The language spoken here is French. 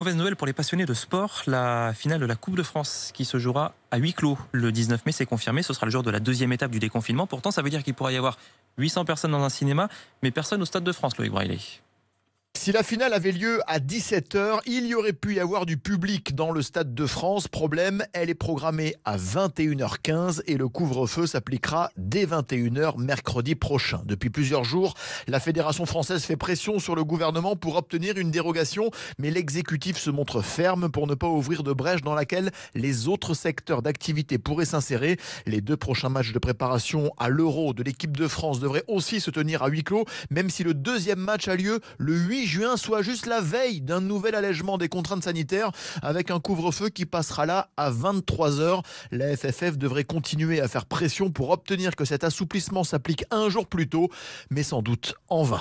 Mauvaise nouvelle pour les passionnés de sport, la finale de la Coupe de France qui se jouera à huis clos le 19 mai, c'est confirmé, ce sera le jour de la deuxième étape du déconfinement. Pourtant, ça veut dire qu'il pourra y avoir 800 personnes dans un cinéma, mais personne au Stade de France, Loïc Braillet. Si la finale avait lieu à 17h, il y aurait pu y avoir du public dans le Stade de France. Problème, elle est programmée à 21h15 et le couvre-feu s'appliquera dès 21h mercredi prochain. Depuis plusieurs jours, la Fédération française fait pression sur le gouvernement pour obtenir une dérogation, mais l'exécutif se montre ferme pour ne pas ouvrir de brèche dans laquelle les autres secteurs d'activité pourraient s'insérer. Les deux prochains matchs de préparation à l'Euro de l'équipe de France devraient aussi se tenir à huis clos, même si le deuxième match a lieu le 8 juin, soit juste la veille d'un nouvel allègement des contraintes sanitaires avec un couvre-feu qui passera là à 23 heures. La FFF devrait continuer à faire pression pour obtenir que cet assouplissement s'applique un jour plus tôt, mais sans doute en vain.